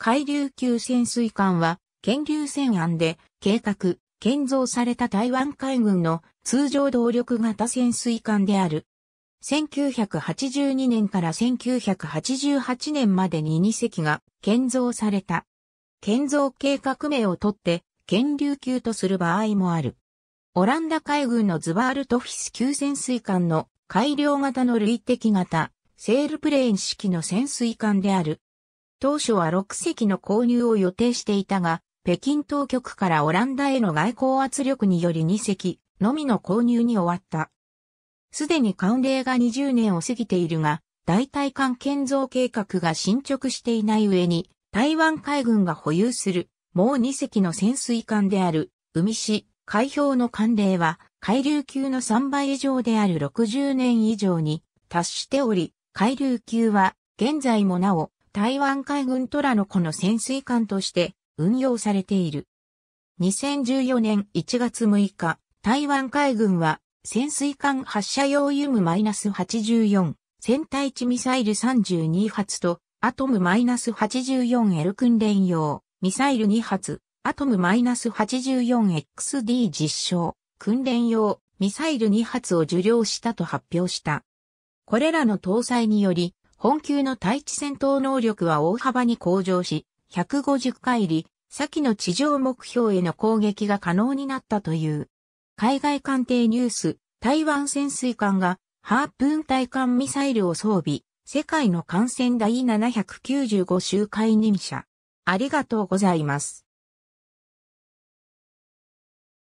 海流級潜水艦は、県流船案で計画、建造された台湾海軍の通常動力型潜水艦である。1982年から1988年までに2隻が建造された。建造計画名をとって、県流級とする場合もある。オランダ海軍のズバールトフィス級潜水艦の改良型の類的型、セールプレーン式の潜水艦である。当初は6隻の購入を予定していたが、北京当局からオランダへの外交圧力により2隻のみの購入に終わった。すでに官令が20年を過ぎているが、代替艦建造計画が進捗していない上に、台湾海軍が保有する、もう2隻の潜水艦である、海市、海氷の艦令は、海流級の3倍以上である60年以上に達しており、海流級は現在もなお台湾海軍虎の子の潜水艦として運用されている。2014年1月6日、台湾海軍は潜水艦発射用ユム -84 戦隊地ミサイル32発とアトム -84L 訓練用ミサイル2発、アトム -84XD 実証訓練用ミサイル2発を受領したと発表した。これらの搭載により本級の対地戦闘能力は大幅に向上し、150回り、先の地上目標への攻撃が可能になったという。海外艦艇ニュース、台湾潜水艦が、ハープーン対艦ミサイルを装備、世界の艦船第795周回任射。ありがとうございます。